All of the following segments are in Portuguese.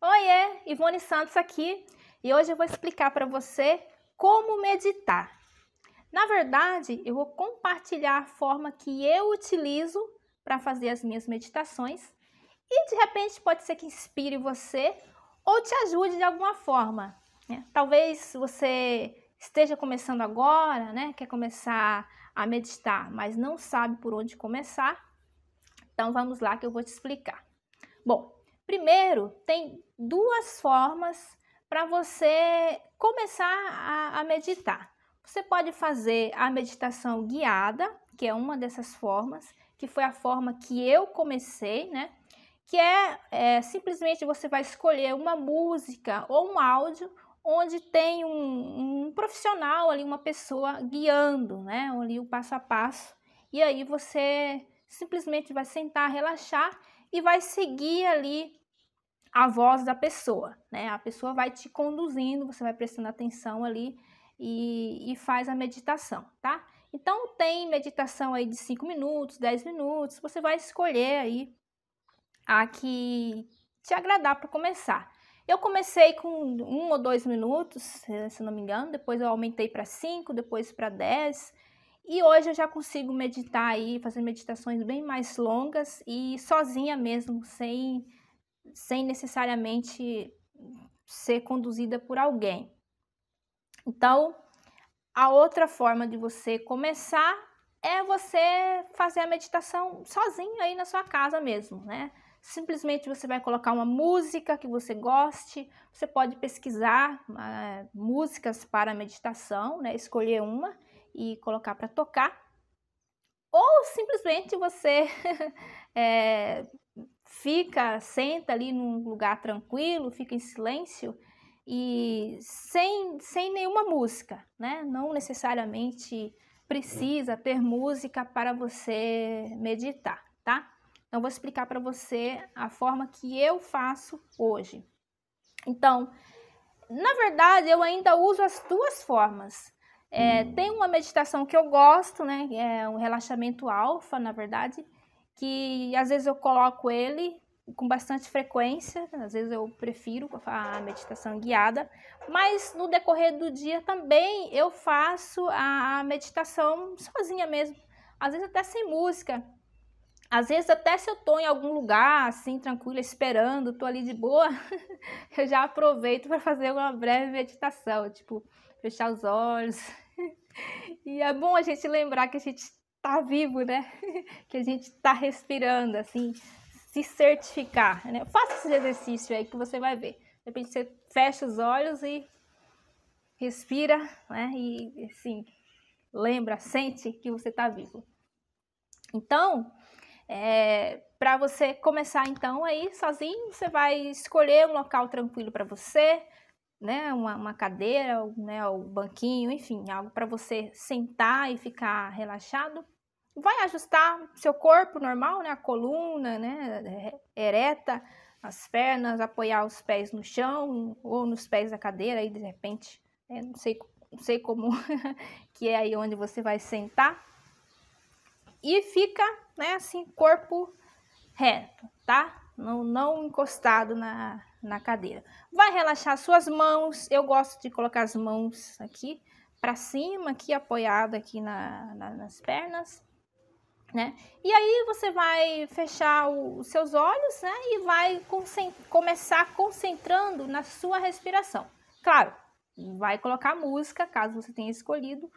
Oiê, é, Ivone Santos aqui e hoje eu vou explicar para você como meditar. Na verdade, eu vou compartilhar a forma que eu utilizo para fazer as minhas meditações e de repente pode ser que inspire você ou te ajude de alguma forma. Né? Talvez você esteja começando agora, né? quer começar a meditar, mas não sabe por onde começar. Então vamos lá que eu vou te explicar. Bom, primeiro tem duas formas para você começar a, a meditar. Você pode fazer a meditação guiada, que é uma dessas formas, que foi a forma que eu comecei, né? Que é, é, simplesmente você vai escolher uma música ou um áudio onde tem um, um profissional ali, uma pessoa guiando, né? Ali o passo a passo. E aí você simplesmente vai sentar, relaxar e vai seguir ali a voz da pessoa, né? A pessoa vai te conduzindo, você vai prestando atenção ali e, e faz a meditação, tá? Então tem meditação aí de 5 minutos, 10 minutos, você vai escolher aí a que te agradar para começar. Eu comecei com um ou dois minutos, se não me engano, depois eu aumentei para 5, depois para 10. E hoje eu já consigo meditar aí, fazer meditações bem mais longas e sozinha mesmo, sem sem necessariamente ser conduzida por alguém. Então, a outra forma de você começar é você fazer a meditação sozinho aí na sua casa mesmo, né? Simplesmente você vai colocar uma música que você goste, você pode pesquisar uh, músicas para meditação, né? Escolher uma e colocar para tocar. Ou simplesmente você é, fica, senta ali num lugar tranquilo, fica em silêncio e sem, sem nenhuma música, né? Não necessariamente precisa ter música para você meditar, tá? Então, vou explicar para você a forma que eu faço hoje. Então, na verdade, eu ainda uso as duas formas. É, hum. tem uma meditação que eu gosto, né? É um relaxamento alfa, na verdade, que às vezes eu coloco ele com bastante frequência, às vezes eu prefiro a meditação guiada, mas no decorrer do dia também eu faço a meditação sozinha mesmo, às vezes até sem música. Às vezes até se eu tô em algum lugar assim, tranquila, esperando, tô ali de boa, eu já aproveito para fazer uma breve meditação, tipo, fechar os olhos. e é bom a gente lembrar que a gente tá vivo, né? que a gente tá respirando, assim, se certificar, né? Faça esse exercício aí que você vai ver. De repente você fecha os olhos e respira, né? E assim, lembra, sente que você tá vivo. Então, é, para você começar então aí sozinho, você vai escolher um local tranquilo para você, né, uma, uma cadeira, né, o banquinho, enfim, algo para você sentar e ficar relaxado. Vai ajustar seu corpo normal, né, a coluna, né, é, ereta, as pernas, apoiar os pés no chão ou nos pés da cadeira, aí de repente, né, não sei, não sei como que é aí onde você vai sentar e fica, né, assim, corpo reto, tá? Não, não encostado na, na cadeira. Vai relaxar suas mãos. Eu gosto de colocar as mãos aqui para cima, aqui apoiado aqui na, na, nas pernas, né? E aí você vai fechar os seus olhos, né? E vai começar concentrando na sua respiração. Claro, vai colocar música, caso você tenha escolhido,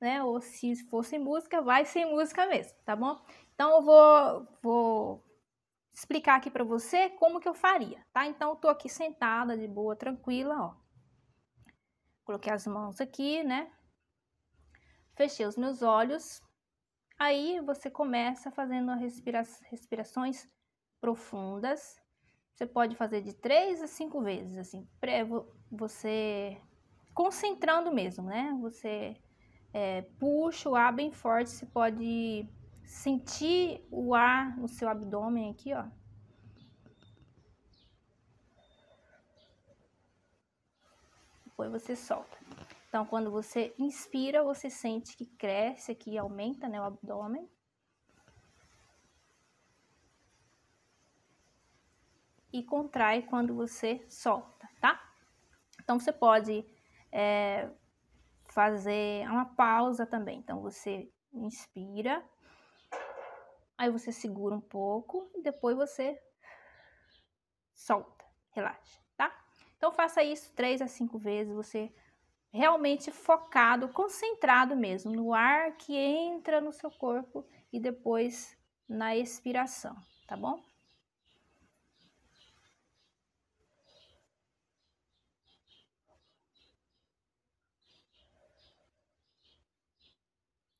né? Ou se fosse música, vai sem música mesmo, tá bom? Então eu vou, vou explicar aqui para você como que eu faria, tá? Então, eu tô aqui sentada, de boa, tranquila, ó. Coloquei as mãos aqui, né? Fechei os meus olhos. Aí, você começa fazendo respira respirações profundas. Você pode fazer de três a cinco vezes, assim. É você concentrando mesmo, né? Você é, puxa o ar bem forte, você pode sentir o ar no seu abdômen aqui, ó. Depois você solta. Então, quando você inspira, você sente que cresce aqui, aumenta né, o abdômen. E contrai quando você solta, tá? Então, você pode é, fazer uma pausa também. Então, você inspira Aí você segura um pouco e depois você solta, relaxa, tá? Então faça isso três a cinco vezes, você realmente focado, concentrado mesmo no ar que entra no seu corpo e depois na expiração, tá bom?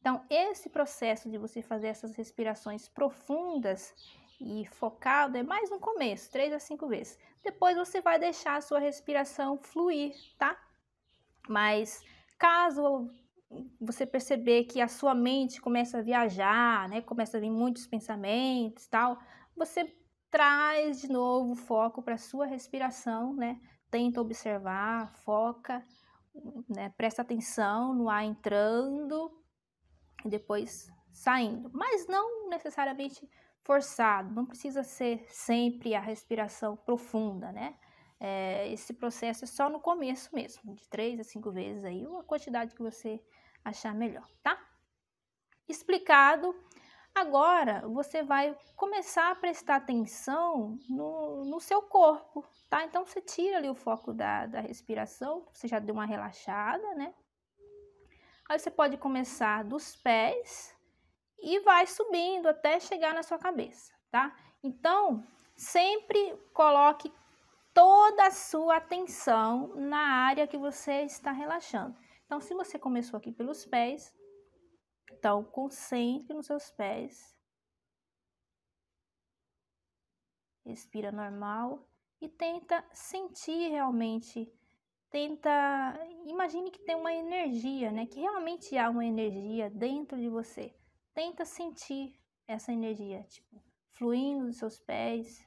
Então, esse processo de você fazer essas respirações profundas e focado é mais no começo, três a cinco vezes. Depois você vai deixar a sua respiração fluir, tá? Mas caso você perceber que a sua mente começa a viajar, né? Começa a vir muitos pensamentos, tal, você traz de novo o foco para a sua respiração, né? Tenta observar, foca, né? Presta atenção no ar entrando e depois saindo, mas não necessariamente forçado, não precisa ser sempre a respiração profunda, né? É, esse processo é só no começo mesmo, de três a cinco vezes aí, ou a quantidade que você achar melhor, tá? Explicado. Agora você vai começar a prestar atenção no, no seu corpo, tá? Então você tira ali o foco da, da respiração, você já deu uma relaxada, né? Aí você pode começar dos pés e vai subindo até chegar na sua cabeça, tá? Então, sempre coloque toda a sua atenção na área que você está relaxando. Então, se você começou aqui pelos pés, então concentre nos seus pés. Respira normal e tenta sentir realmente tenta, imagine que tem uma energia, né? Que realmente há uma energia dentro de você. Tenta sentir essa energia, tipo, fluindo dos seus pés.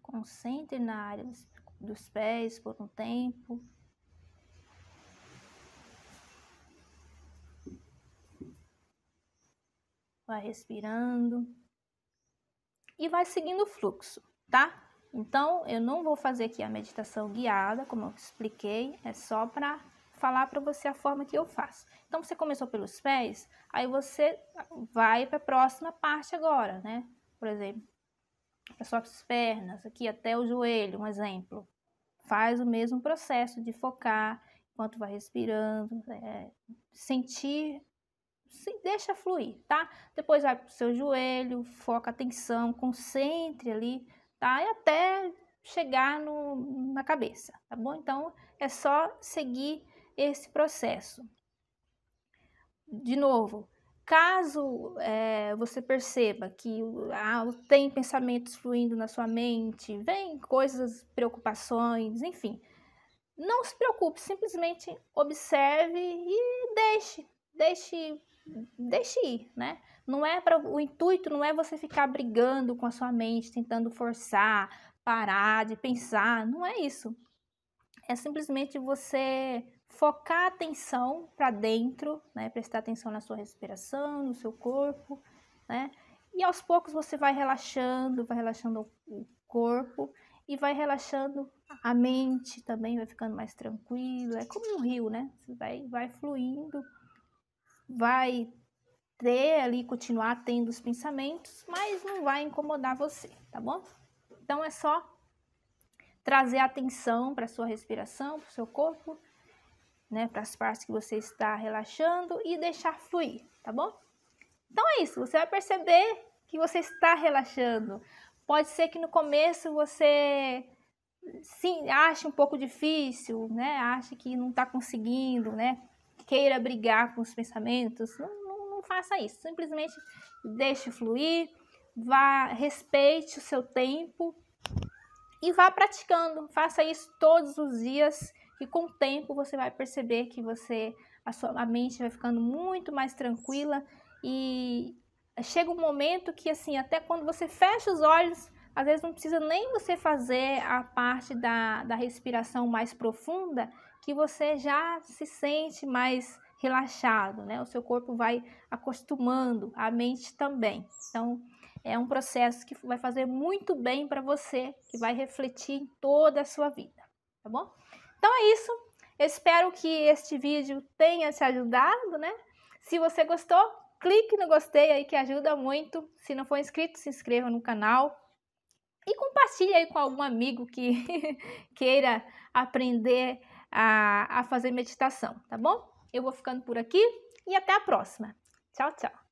Concentre na área dos pés por um tempo. Vai respirando e vai seguindo o fluxo tá? Então, eu não vou fazer aqui a meditação guiada, como eu expliquei, é só para falar para você a forma que eu faço. Então, você começou pelos pés, aí você vai para a próxima parte agora, né? Por exemplo, para suas pernas, aqui até o joelho, um exemplo. Faz o mesmo processo de focar enquanto vai respirando, é, sentir, se deixa fluir, tá? Depois vai para o seu joelho, foca atenção, concentre ali tá? E até chegar no, na cabeça, tá bom? Então, é só seguir esse processo. De novo, caso é, você perceba que ah, tem pensamentos fluindo na sua mente, vem coisas, preocupações, enfim, não se preocupe, simplesmente observe e deixe, deixe, deixe ir, né? Não é para o intuito não é você ficar brigando com a sua mente, tentando forçar, parar de pensar, não é isso. É simplesmente você focar a atenção para dentro, né? Prestar atenção na sua respiração, no seu corpo, né? E aos poucos você vai relaxando, vai relaxando o corpo e vai relaxando a mente também, vai ficando mais tranquila. É como um rio, né? Você vai, vai fluindo, vai ter ali, continuar tendo os pensamentos, mas não vai incomodar você, tá bom? Então é só trazer atenção para sua respiração, para o seu corpo, né, para as partes que você está relaxando e deixar fluir, tá bom? Então é isso, você vai perceber que você está relaxando. Pode ser que no começo você sim, ache um pouco difícil, né? Ache que não está conseguindo, né? Queira brigar com os pensamentos, não faça isso. Simplesmente deixe fluir, vá, respeite o seu tempo e vá praticando. Faça isso todos os dias e com o tempo você vai perceber que você a sua a mente vai ficando muito mais tranquila e chega um momento que assim, até quando você fecha os olhos, às vezes não precisa nem você fazer a parte da, da respiração mais profunda, que você já se sente mais relaxado, né? O seu corpo vai acostumando, a mente também. Então, é um processo que vai fazer muito bem para você, que vai refletir em toda a sua vida, tá bom? Então é isso. espero que este vídeo tenha te ajudado, né? Se você gostou, clique no gostei aí que ajuda muito. Se não for inscrito, se inscreva no canal. E compartilhe aí com algum amigo que queira aprender a, a fazer meditação, tá bom? Eu vou ficando por aqui e até a próxima. Tchau, tchau!